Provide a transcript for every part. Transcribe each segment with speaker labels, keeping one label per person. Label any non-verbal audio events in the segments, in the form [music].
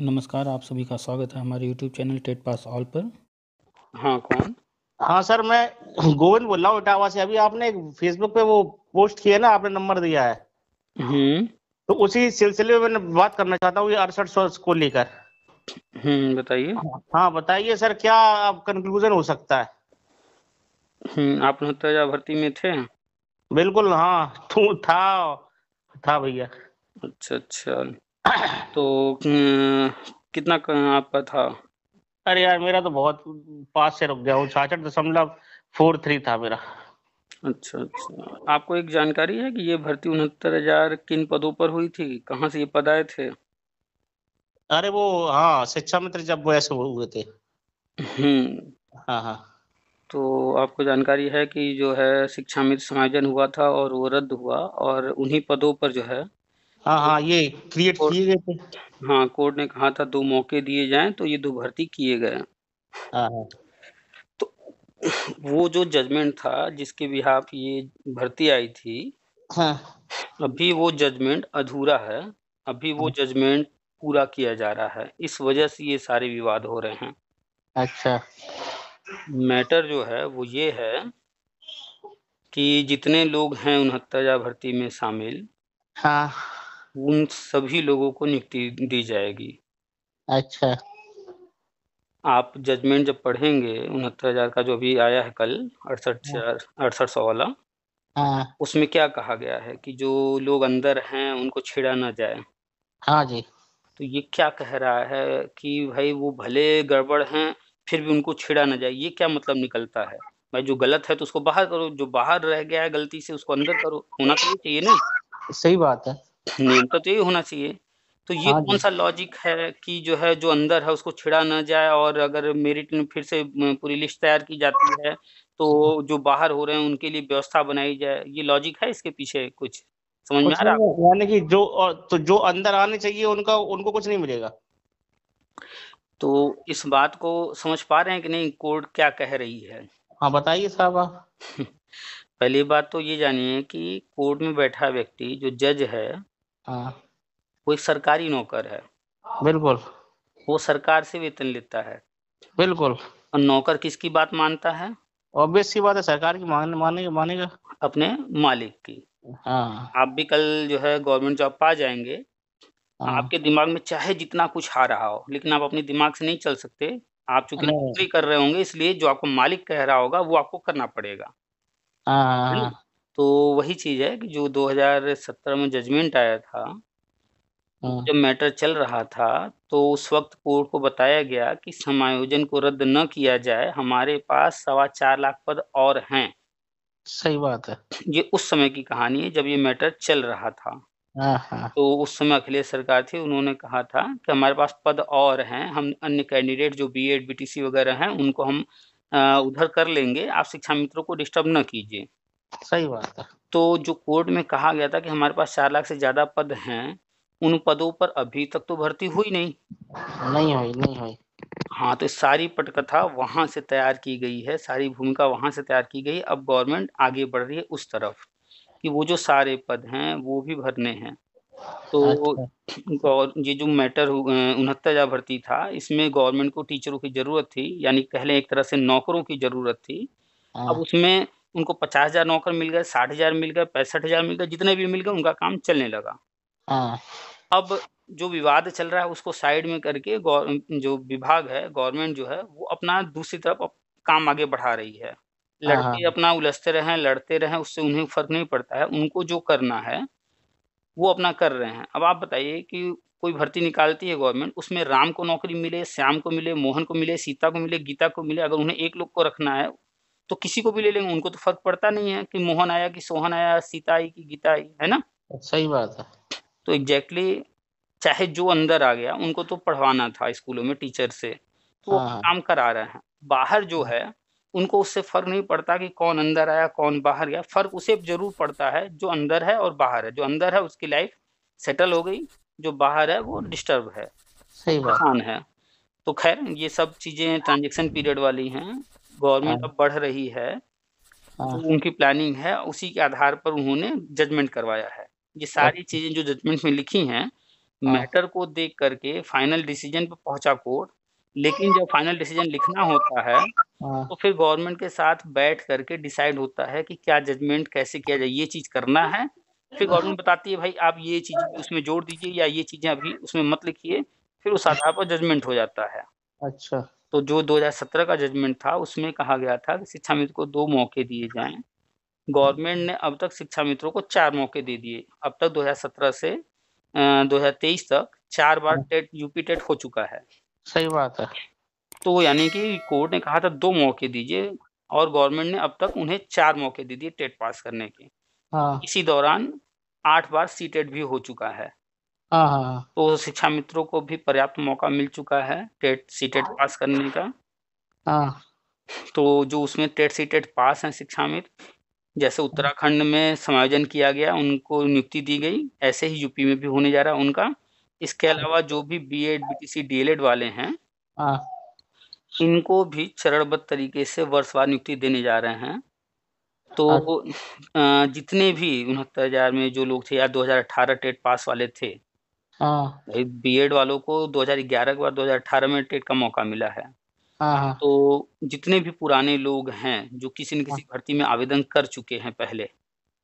Speaker 1: नमस्कार आप सभी का स्वागत है हमारे YouTube channel TET pass all पर
Speaker 2: हाँ कौन हाँ सर मैं गोविंद बोल रहा हूँ इटावा से अभी आपने फेसबुक पे वो पोस्ट किया ना आपने नंबर दिया है हम्म। तो उसी सिलसिले में मैं बात करना चाहता हूँ ये अड़सठ सौ को लेकर हम्म, बताइए हाँ बताइए सर क्या आप कंक्लूजन हो सकता है हम्म, आप नौतजा भर्ती में थे बिल्कुल हाँ तू तो था था भैया
Speaker 1: अच्छा अच्छा तो हम्म, कितना आपका था
Speaker 2: अरे यार मेरा तो बहुत पास से रुक गया हूँ छाछठ दशमलव फोर थ्री था मेरा
Speaker 1: अच्छा अच्छा आपको एक जानकारी है कि ये भर्ती उनहत्तर हजार किन पदों पर हुई थी कहाँ से ये पद आए थे अरे वो हाँ
Speaker 2: शिक्षा मित्र जब वो ऐसे हुए थे हम्म हाँ हाँ
Speaker 1: तो आपको जानकारी है कि जो है शिक्षा मित्र समायोजन हुआ था और वो रद्द हुआ और उन्हीं पदों पर जो है
Speaker 2: हाँ हाँ ये क्रिएट किए गए थे
Speaker 1: हाँ कोर्ट ने कहा था दो मौके दिए जाएं तो ये दो भर्ती किए गए हाँ, हाँ। तो वो जो जजमेंट था जिसके बिहाफ ये भर्ती आई थी हाँ। अभी वो जजमेंट अधूरा है अभी वो जजमेंट हाँ। पूरा किया जा रहा है इस वजह से ये सारे विवाद हो रहे हैं अच्छा मैटर जो है वो ये है कि जितने लोग हैं उनहत्तर भर्ती में शामिल हाँ उन सभी लोगों को नियुक्ति दी जाएगी अच्छा आप जजमेंट जब पढ़ेंगे उनहत्तर हजार का जो अभी आया है कल अड़सठ हाँ। अड़सठ सौ वाला हाँ। उसमें क्या कहा गया है कि जो लोग अंदर हैं उनको छेड़ा ना जाए हाँ जी तो ये क्या कह रहा है कि भाई वो भले गड़बड़ हैं फिर भी उनको छेड़ा ना जाए ये क्या मतलब निकलता है भाई जो गलत है तो उसको बाहर करो जो बाहर रह गया है गलती से उसको अंदर करो होना तो चाहिए ना
Speaker 2: सही बात है नियम हाँ।
Speaker 1: का तो यही होना चाहिए तो ये हाँ कौन जी। सा लॉजिक है कि जो है जो अंदर है उसको छिड़ा ना जाए और अगर मेरिट में फिर से पूरी लिस्ट तैयार की जाती है तो जो बाहर हो रहे हैं उनके लिए व्यवस्था बनाई जाए ये लॉजिक है इसके पीछे कुछ समझ में आ रहा है यानी कि जो तो जो अंदर आने चाहिए उनका उनको कुछ नहीं मिलेगा तो इस बात को समझ पा रहे हैं कि नहीं कोर्ट क्या कह रही है
Speaker 2: हाँ बताइए साहब [laughs]
Speaker 1: पहली बात तो ये जानिए कि कोर्ट में बैठा व्यक्ति जो जज है हाँ। कोई सरकारी नौकर है बिल्कुल वो सरकार से वेतन लेता है बिल्कुल और नौकर किसकी बात मानता है ऑब्वियस सी बात है सरकार की मान माने, मानेगा अपने मालिक की हाँ आप भी कल जो है गवर्नमेंट जॉब पा जाएंगे हाँ। आपके दिमाग में चाहे जितना कुछ आ रहा हो लेकिन आप अपने दिमाग से नहीं चल सकते आप चूंकि नौकरी कर रहे होंगे इसलिए जो आपको मालिक कह रहा होगा वो आपको करना पड़ेगा
Speaker 2: हाँ।, हाँ
Speaker 1: तो वही चीज़ है कि जो 2017 में जजमेंट आया था, हाँ। जब मैटर चल रहा था, तो उस वक़्त कोर्ट को बताया गया कि समायोजन को रद्द न किया जाए, हमारे पास सवा चार लाख पद और हैं।
Speaker 2: सही बात है।
Speaker 1: ये उस समय की कहानी है जब ये मैटर चल रहा था। हाँ, हाँ। तो उस समय अखिलेश सरकार थी, उन्होंने कहा था कि हमारे पास पद और हैं, हम अन्य कैंडिडेट जो बीएड, बीटीसी वगैरह हैं, उनको हम उधर कर लेंगे, आप शिक्षा मित्रों को डिस्टर्ब न कीजिए। सही बात है तो जो कोर्ट में कहा गया था कि हमारे पास चार लाख से ज्यादा पद हैं उन पदों पर अभी तक तो भर्ती हुई नहीं
Speaker 2: नहीं हुई नहीं
Speaker 1: हुई हाँ तो सारी पटकथा वहां से तैयार की गई है सारी भूमिका वहां से तैयार की गई अब गवर्नमेंट आगे बढ़ रही है उस तरफ कि वो जो सारे पद हैं वो भी भरने हैं तो और अच्छा। ये जो मैटर उनहत्तर हजार भर्ती था इसमें गवर्नमेंट को टीचरों की जरूरत थी यानी पहले एक तरह से नौकरों की जरूरत थी अब हाँ। उसमें उनको पचास हजार नौकर मिल गए साठ हजार मिल गए पैंसठ हजार मिल गए जितने भी मिल गए उनका काम चलने लगा हाँ। अब जो विवाद चल रहा है उसको साइड में करके जो विभाग है गवर्नमेंट जो है वो अपना दूसरी तरफ काम आगे बढ़ा रही है हाँ, लड़के हाँ। अपना उलझते रहे लड़ते रहे उससे उन्हें फर्क नहीं पड़ता है उनको जो करना है वो अपना कर रहे हैं अब आप बताइए कि कोई भर्ती निकालती है गवर्नमेंट उसमें राम को नौकरी मिले श्याम को मिले मोहन को मिले सीता को मिले गीता को मिले अगर उन्हें एक लोग को रखना है तो किसी को भी ले लेंगे उनको तो फर्क पड़ता नहीं है कि मोहन आया कि सोहन आया सीता आई कि गीता आई है ना सही बात है तो एग्जैक्टली exactly, चाहे जो अंदर आ गया उनको तो पढ़वाना था स्कूलों में टीचर से तो वो हाँ, हाँ। काम करा रहे हैं बाहर जो है उनको उससे फर्क नहीं पड़ता कि कौन अंदर आया कौन बाहर गया फर्क उसे जरूर पड़ता है जो अंदर है और बाहर है जो अंदर है उसकी लाइफ सेटल हो गई जो बाहर है वो डिस्टर्ब है सही बात है तो खैर ये सब चीजें ट्रांजेक्शन पीरियड वाली हैं गवर्नमेंट हाँ। अब बढ़ रही है हाँ। तो उनकी प्लानिंग है उसी के आधार पर उन्होंने जजमेंट करवाया है ये सारी अच्छा। चीजें जो जजमेंट में लिखी हैं मैटर हाँ। को देख करके फाइनल डिसीजन पर पहुंचा कोर्ट लेकिन जब फाइनल डिसीजन लिखना होता है तो फिर गवर्नमेंट के साथ बैठ करके डिसाइड होता है कि क्या जजमेंट कैसे किया जाए ये चीज करना है फिर गवर्नमेंट बताती है भाई आप ये चीज उसमें जोड़ दीजिए या ये चीजें अभी उसमें मत लिखिए फिर उस आधार पर जजमेंट हो जाता है अच्छा तो जो 2017 का जजमेंट था उसमें कहा गया था कि शिक्षा मित्र को दो मौके दिए जाएं गवर्नमेंट ने अब तक शिक्षा मित्रों को चार मौके दे दिए अब तक 2017 से 2023 तक चार बार हाँ। टेट यूपी टेट हो चुका है सही बात है तो यानी कि कोर्ट ने कहा था दो मौके दीजिए और गवर्नमेंट ने अब तक उन्हें चार मौके दे दिए टेट पास करने के हाँ। इसी दौरान आठ बार सी टेट भी हो चुका है हाँ, हाँ, हाँ। तो शिक्षा मित्रों को भी पर्याप्त मौका मिल चुका है टेट सीटेट पास करने का तो जो उसमें टेट सीटेट पास हैं शिक्षा मित्र जैसे उत्तराखंड में समायोजन किया गया उनको नियुक्ति दी गई ऐसे ही यूपी में भी होने जा रहा है उनका इसके अलावा जो भी B Ed B T C D El Ed वाले हैं इनको भी चरणबद्ध तरीके से वर्षवार नियुक्ति देने जा रहे हैं तो जितने भी उनहत्तर हजार में जो लोग थे या 2018 टेट पास वाले थे हाँ एड वालों को 2011 के बाद 2018 में टेट का मौका मिला है हाँ, हाँ तो जितने भी पुराने लोग हैं जो किसी न किसी हाँ। भर्ती में आवेदन कर चुके हैं पहले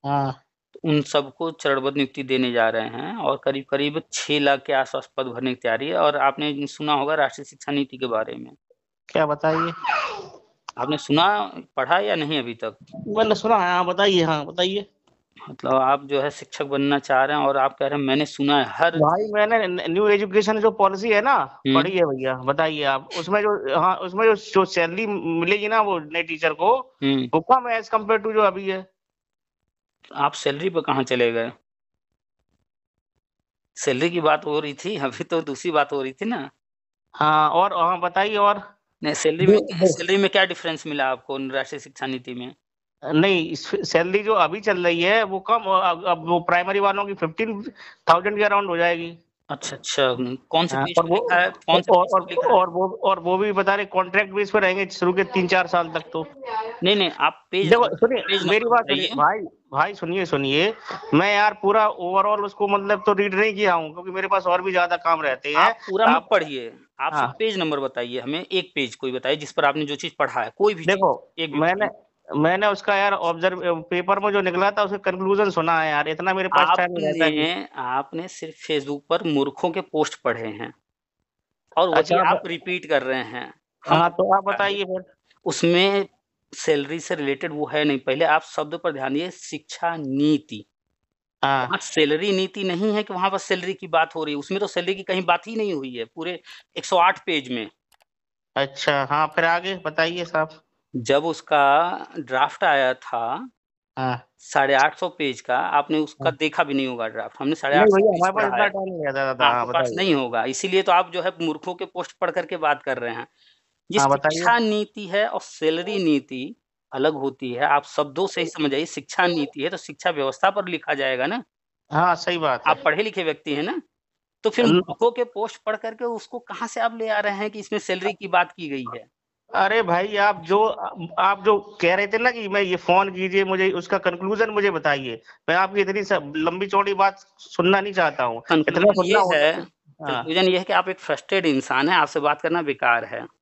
Speaker 1: हाँ। तो उन सबको चरणबद्ध नियुक्ति देने जा रहे हैं और करीब करीब छह लाख के आसपास पद भरने की तैयारी है और आपने सुना होगा राष्ट्रीय शिक्षा नीति के बारे में
Speaker 2: क्या बताइए
Speaker 1: आपने सुना पढ़ा या नहीं अभी तक सुना है हाँ बताइए हाँ बताइए मतलब आप जो है शिक्षक बनना चाह रहे हैं और आप कह रहे हैं मैंने सुना है हर भाई
Speaker 2: मैंने न्यू एजुकेशन जो पॉलिसी है ना हम्म। पढ़ी
Speaker 1: है भैया बताइए आप उसमें जो हाँ उसमें
Speaker 2: जो जो सैलरी मिलेगी ना वो नए
Speaker 1: टीचर को हम्म। वो कम है एज कम्पेयर टू जो अभी है आप सैलरी पर कहाँ चले गए सैलरी की बात हो रही थी अभी तो दूसरी बात हो रही थी ना हाँ और हाँ बताइए और नहीं सैलरी में सैलरी में क्या डिफरेंस मिला आपको राष्ट्रीय शिक्षा नीति में नहीं सैलरी जो अभी चल रही है वो कम अब,
Speaker 2: वो प्राइमरी वालों की फिफ्टीन थाउजेंड के अराउंड हो जाएगी अच्छा अच्छा कौन सा हाँ, और वो कौन सा और, और, और वो और वो भी बता रहे कॉन्ट्रैक्ट बेस पे रहेंगे शुरू के तीन चार साल तक तो नहीं नहीं आप पेज देखो सुनिए मेरी बात सुनिए भाई भाई सुनिए सुनिए मैं यार पूरा ओवरऑल उसको मतलब तो रीड नहीं किया हूँ क्योंकि मेरे पास और भी ज्यादा काम रहते हैं पूरा आप
Speaker 1: पढ़िए आप पेज हाँ। नंबर बताइए हमें एक पेज कोई बताइए जिस पर आपने जो चीज पढ़ा है
Speaker 2: कोई भी देखो एक मैंने मैंने उसका यार ऑब्जर्व पेपर में जो निकला था उसका कंक्लूजन सुना है यार इतना
Speaker 1: मेरे पास टाइम नहीं रहता है आपने सिर्फ फेसबुक पर मूर्खों के पोस्ट पढ़े हैं और वही अच्छा, आप रिपीट कर रहे हैं हाँ तो आप बताइए फिर उसमें सैलरी से रिलेटेड वो है नहीं पहले आप शब्द पर ध्यान दिए शिक्षा नीति वहाँ सैलरी नीति नहीं है कि वहां पर सैलरी की बात हो रही है उसमें तो सैलरी की कहीं बात ही नहीं हुई है पूरे 108 पेज में अच्छा हाँ फिर आगे बताइए साहब जब उसका ड्राफ्ट आया था हाँ। साढ़े आठ सौ पेज का आपने उसका हाँ। देखा भी नहीं होगा ड्राफ्ट हमने साढ़े आठ सौ हाँ, नहीं होगा इसीलिए तो आप जो है मूर्खों के पोस्ट पढ़ करके बात कर रहे हैं ये शिक्षा नीति है और सैलरी नीति अलग होती है आप शब्दों से ही समझ आइए शिक्षा नीति है तो शिक्षा व्यवस्था पर लिखा जाएगा ना हाँ सही बात आप पढ़े लिखे व्यक्ति है ना तो फिर मूर्खों के पोस्ट पढ़ करके उसको कहाँ से आप ले आ रहे हैं कि इसमें सैलरी की बात की गई है अरे भाई आप जो आप
Speaker 2: जो कह रहे थे ना कि मैं ये फोन कीजिए मुझे उसका कंक्लूजन मुझे बताइए मैं आपकी इतनी
Speaker 1: लंबी चौड़ी बात
Speaker 2: सुनना नहीं चाहता हूँ इतना सुनना है
Speaker 1: कंक्लूजन हाँ। ये है कि आप एक फ्रस्ट्रेटेड इंसान है आपसे बात करना बेकार है